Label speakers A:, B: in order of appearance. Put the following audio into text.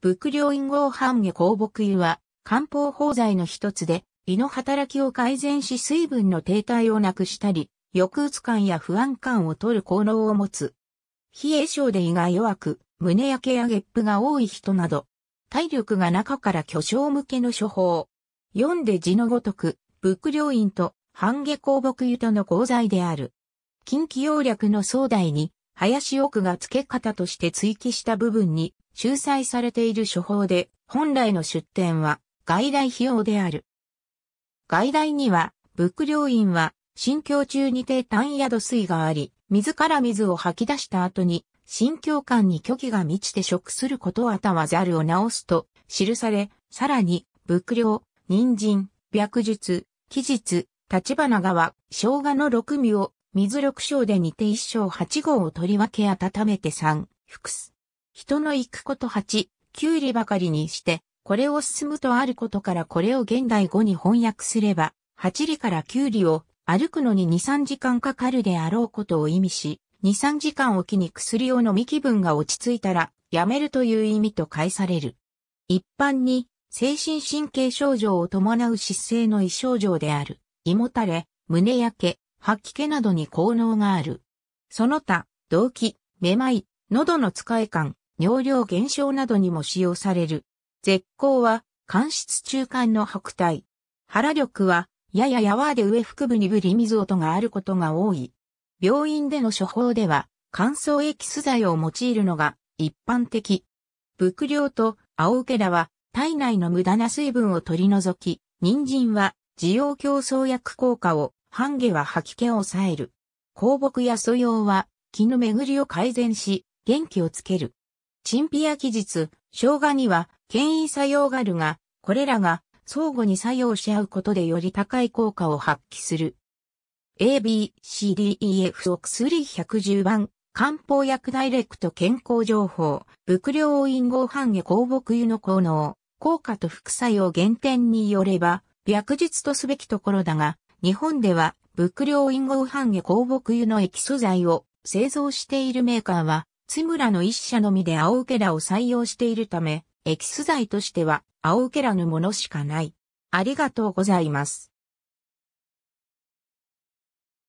A: 仏領院号半下香木油は、漢方法材の一つで、胃の働きを改善し水分の停滞をなくしたり、抑うつ感や不安感を取る効能を持つ。冷え症で胃が弱く、胸焼けやげっぷが多い人など、体力が中から巨匠向けの処方。読んで字のごとく、仏領院と半下香木油との合材である。近畿要略の壮大に、林奥が付け方として追記した部分に、仲裁されている処方で、本来の出典は外来費用である。外来には、仏領院は、信教中に低炭宿水があり、水から水を吐き出した後に、信教間に虚偽が満ちて食することあたわざるを直すと、記され、さらに、仏領、人参、白術、期日、立花川、生姜の六味を、水六章で煮て一章八号を取り分け温めて三、複す。人の行くこと8、きゅうりばかりにして、これを進むとあることからこれを現代語に翻訳すれば、8里からきゅうりを歩くのに2、3時間かかるであろうことを意味し、2、3時間おきに薬を飲み気分が落ち着いたら、やめるという意味と返される。一般に、精神神経症状を伴う失勢の異症状である、胃もたれ、胸焼け、吐き気などに効能がある。その他、動悸、めまい、喉の使い感、尿量減少などにも使用される。絶好は、間質中間の白体。腹力は、やややわで上腹部にぶり水音があることが多い。病院での処方では、乾燥エキス剤を用いるのが一般的。伏量と青受けらは、体内の無駄な水分を取り除き、人参は、滋養競争薬効果を、半下は吐き気を抑える。香木や素用は、気の巡りを改善し、元気をつける。チンピア期日、生姜には権威作用があるが、これらが相互に作用し合うことでより高い効果を発揮する。ABCDEF を薬110番、漢方薬ダイレクト健康情報、伏量陰合半下香木油の効能、効果と副作用減点によれば、薬術とすべきところだが、日本では、伏量陰合半下香木油の液素材を製造しているメーカーは、津村の一社のみで青受けらを採用しているため、エキス剤としては青受けらのものしかない。ありがとうございます。